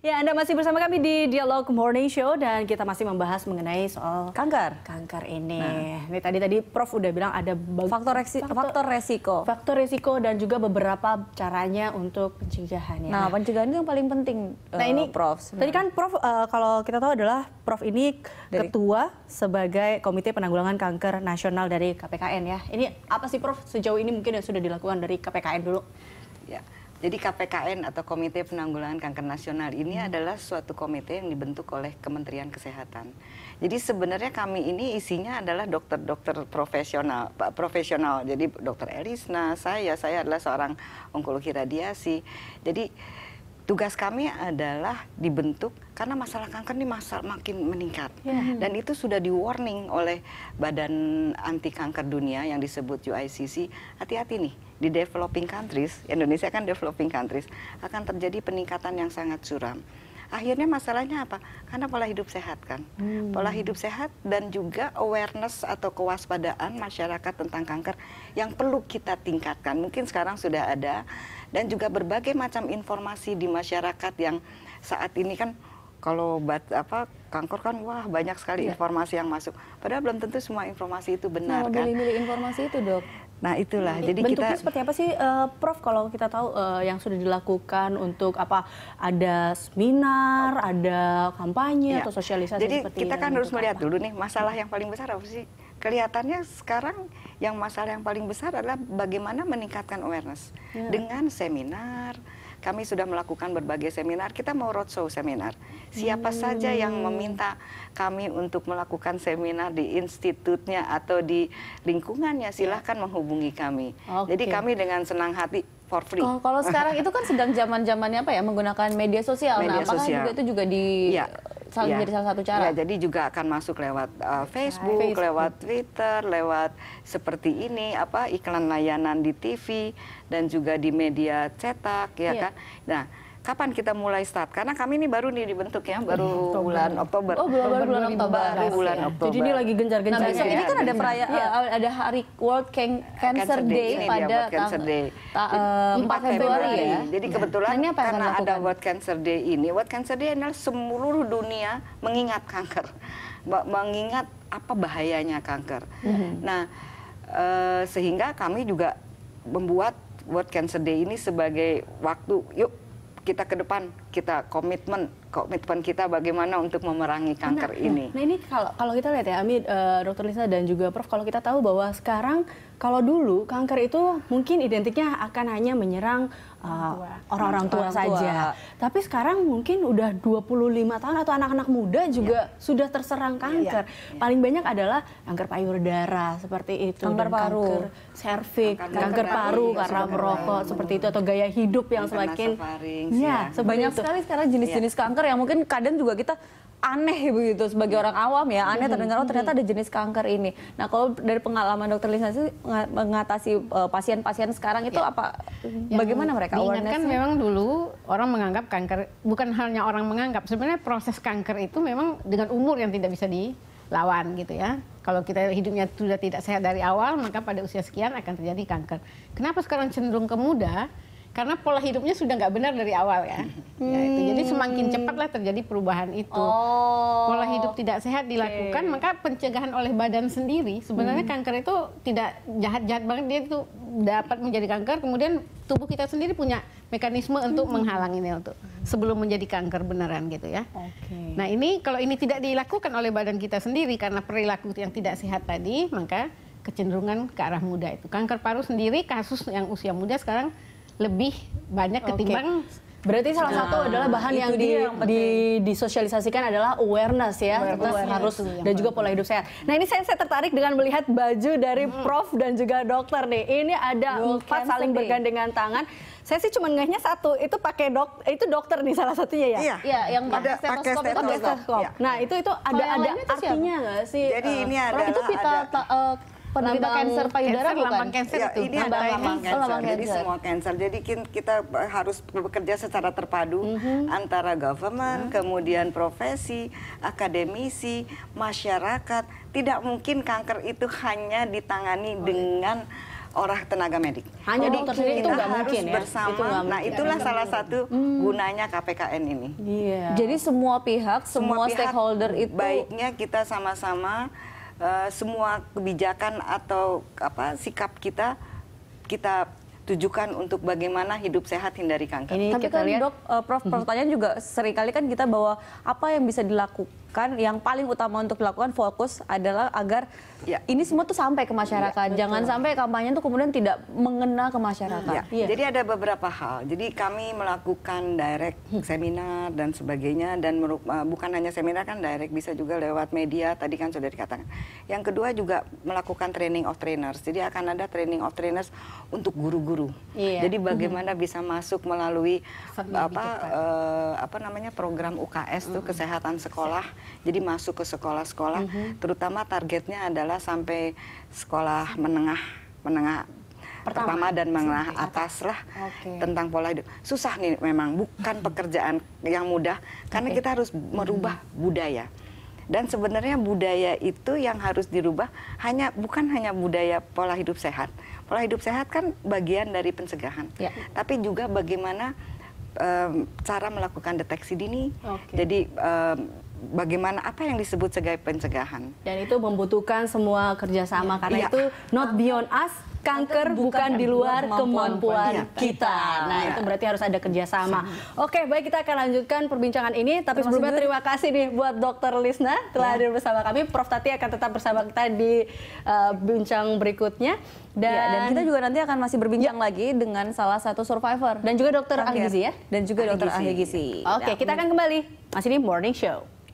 Ya, Anda masih bersama kami di Dialog Morning Show dan kita masih membahas mengenai soal kanker. Kanker ini. Nah, ini tadi tadi Prof udah bilang ada faktor, resi faktor, faktor resiko. Faktor resiko dan juga beberapa caranya untuk pencegahan nah, nah, pencegahan itu yang paling penting. Nah, uh, ini eh, Prof. Sebenarnya. Tadi kan Prof uh, kalau kita tahu adalah Prof ini dari. ketua sebagai Komite Penanggulangan Kanker Nasional dari KPKN ya. Ini apa sih Prof sejauh ini mungkin yang sudah dilakukan dari KPKN dulu? Ya. Jadi KPKN atau Komite Penanggulangan Kanker Nasional ini hmm. adalah suatu komite yang dibentuk oleh Kementerian Kesehatan. Jadi sebenarnya kami ini isinya adalah dokter-dokter profesional, Pak profesional. Jadi dokter Elisna, saya, saya adalah seorang onkologi radiasi. Jadi tugas kami adalah dibentuk karena masalah kanker ini masalah makin meningkat ya. hmm. dan itu sudah di warning oleh Badan Anti Kanker Dunia yang disebut UICC hati-hati nih di developing countries, Indonesia kan developing countries, akan terjadi peningkatan yang sangat suram. Akhirnya masalahnya apa? Karena pola hidup sehat kan. Hmm. Pola hidup sehat dan juga awareness atau kewaspadaan masyarakat tentang kanker yang perlu kita tingkatkan. Mungkin sekarang sudah ada dan juga berbagai macam informasi di masyarakat yang saat ini kan kalau bat, apa kanker kan wah banyak sekali ya. informasi yang masuk. Padahal belum tentu semua informasi itu benar nah, kan. milih informasi itu dok. Nah itulah. Hmm. Jadi bentuknya kita, seperti apa sih, uh, Prof? Kalau kita tahu uh, yang sudah dilakukan untuk apa ada seminar, ada kampanye ya. atau sosialisasi. Jadi kita kan harus melihat apa? dulu nih masalah yang paling besar apa sih? kelihatannya sekarang yang masalah yang paling besar adalah bagaimana meningkatkan awareness yeah. dengan seminar. Kami sudah melakukan berbagai seminar. Kita mau roadshow seminar. Siapa hmm. saja yang meminta kami untuk melakukan seminar di institutnya atau di lingkungannya, ya. silahkan menghubungi kami. Okay. Jadi kami dengan senang hati for free. kalau sekarang itu kan sedang zaman zamannya apa ya menggunakan media sosial. Nah, media nah, apakah sosial. juga itu juga di ya salah ya. jadi salah satu cara. Ya, jadi juga akan masuk lewat uh, Facebook, Facebook, lewat Twitter, lewat seperti ini apa iklan layanan di TV dan juga di media cetak ya, ya. kan. Nah, kapan kita mulai start? Karena kami ini baru nih dibentuk ya, baru Oktober. bulan Oktober. Oh, bulan, baru bulan Oktober. Baru bulan Oktober. Jadi ini lagi gencar-gencar. Nah, besok ya, ini kan ada iya. perayaan, ya. Eh, ada hari World Can Cancer, Day, Day pada Cancer Day. Ta uh, eh, 4 Februari ya. Jadi iya. kebetulan nah, karena ada World Cancer Day ini, World Cancer Day adalah seluruh dunia mengingat kanker, mengingat apa bahayanya kanker. Mm -hmm. Nah, uh, sehingga kami juga membuat World Cancer Day ini sebagai waktu yuk kita ke depan kita komitmen komitmen kita bagaimana untuk memerangi kanker nah, ini. Nah ini kalau kalau kita lihat ya Ami, uh, Dokter Lisa dan juga Prof, kalau kita tahu bahwa sekarang kalau dulu kanker itu mungkin identiknya akan hanya menyerang eh, orang-orang uh, tua, tua saja. Tua. Tapi sekarang mungkin udah 25 tahun atau anak-anak muda juga ya. sudah terserang ya, ya, kanker. ya, ya. Paling banyak adalah kanker payudara seperti itu, kanker paru, kanker serviks, kanker, kanker, kanker paru karena merokok seperti itu atau gaya hidup yang semakin ya, ya sebanyak sekali sekarang jenis-jenis iya. kanker yang mungkin kadang juga kita aneh begitu gitu, sebagai iya. orang awam ya aneh mm-hmm. terdengar oh ternyata mm-hmm. ada jenis kanker ini. Nah kalau dari pengalaman dokter Lisa sih mengatasi eh, pasien-pasien uh, sekarang itu ya. apa? Yang bagaimana mereka? Diingatkan memang dulu orang menganggap kanker bukan hanya orang menganggap sebenarnya proses kanker itu memang dengan umur yang tidak bisa dilawan gitu ya. Kalau kita hidupnya sudah tidak sehat dari awal maka pada usia sekian akan terjadi kanker. Kenapa sekarang cenderung ke muda? karena pola hidupnya sudah nggak benar dari awal ya. ya hmm. Jadi semakin cepatlah terjadi perubahan itu. Oh. Pola hidup tidak sehat dilakukan, okay. maka pencegahan oleh badan sendiri sebenarnya hmm. kanker itu tidak jahat-jahat banget dia itu dapat menjadi kanker, kemudian tubuh kita sendiri punya mekanisme hmm. untuk menghalanginya untuk sebelum menjadi kanker beneran gitu ya. Okay. Nah ini kalau ini tidak dilakukan oleh badan kita sendiri karena perilaku yang tidak sehat tadi, maka kecenderungan ke arah muda itu. Kanker paru sendiri kasus yang usia muda sekarang lebih banyak ketimbang okay. Berarti salah nah, satu adalah bahan yang, di, yang di, disosialisasikan adalah awareness ya, awareness, awareness harus dan juga pola hidup sehat. Nah ini saya, saya tertarik dengan melihat baju dari hmm. Prof dan juga dokter nih. Ini ada empat saling bergandengan tangan. Saya sih cuma ngehnya satu, itu pakai dok, itu dokter nih salah satunya ya. Iya, ya, yang ada pakai stetoskop. Pakai stetoskop. Iya. Nah itu itu ada ada ada artinya nggak sih? Jadi uh, ini adalah, itu kita ada. Ta, uh, penderita kanker payudara cancer, bukan? Cancer ya, itu. Ini lambang, lambang, lambang, Oh, Jadi semua kanker. Jadi kita eh, harus bekerja secara terpadu mm -hmm. antara government, -hmm. kemudian profesi, akademisi, masyarakat. Tidak mungkin kanker itu hanya ditangani oh. dengan orang tenaga medik. Hanya oh, dokter sendiri itu nggak mungkin ya. Bersama. Itu nah, mungkin. Nah itulah ya, salah satu hmm. gunanya KPKN ini. Yeah. Jadi semua pihak, semua, semua pihak, stakeholder itu baiknya kita sama-sama Eh, semua kebijakan atau apa sikap kita kita ditujukan untuk bagaimana hidup sehat hindari kanker. Ini Tapi kita kan lihat. dok, eh, Prof, Prof mhm. pertanyaan juga seringkali kan kita bahwa apa yang bisa dilakukan, yang paling utama untuk dilakukan fokus adalah agar ya. ini semua tuh sampai ke masyarakat. Ya, Jangan sampai kampanye itu kemudian tidak mengena ke masyarakat. Ya. Ya. Jadi ada beberapa hal. Jadi kami melakukan direct hmm. seminar dan sebagainya dan eh, bukan hanya seminar kan direct bisa juga lewat media tadi kan sudah dikatakan. Yang kedua juga melakukan training of trainers. Jadi akan ada training of trainers untuk guru-guru guru. Iya. Jadi bagaimana hmm bisa masuk melalui Sambil apa uh, apa namanya program UKS mm-hmm. tuh kesehatan sekolah. Jadi masuk ke sekolah-sekolah, hmm terutama targetnya adalah sampai sekolah menengah menengah pertama, pertama dan menengah atas lah okay. tentang pola hidup. Susah nih memang bukan pekerjaan yang mudah karena okay. kita harus merubah hmm. budaya. Dan sebenarnya budaya itu yang harus dirubah hanya bukan hanya budaya pola hidup sehat. Pola hidup sehat kan bagian dari pencegahan. Ya. Tapi juga bagaimana um, cara melakukan deteksi dini. Okay. Jadi um, bagaimana apa yang disebut sebagai pencegahan. Dan itu membutuhkan semua kerjasama ya. karena ya. itu not beyond us kanker bukan di luar kemampuan kita. Nah, itu berarti harus ada kerjasama. Oke, baik kita akan lanjutkan perbincangan ini. Tapi sebelumnya terima kasih nih buat Dokter Lisna telah ya. hadir bersama kami. Prof Tati akan tetap bersama kita di eh, bincang berikutnya. Ya, dan, ya, dan kita juga nanti akan masih berbincang ya. lagi dengan salah satu survivor dan juga dokter ahli gizi ya dan juga dokter ahli gizi. Oke, ya. kita akan kembali masih di Morning Show.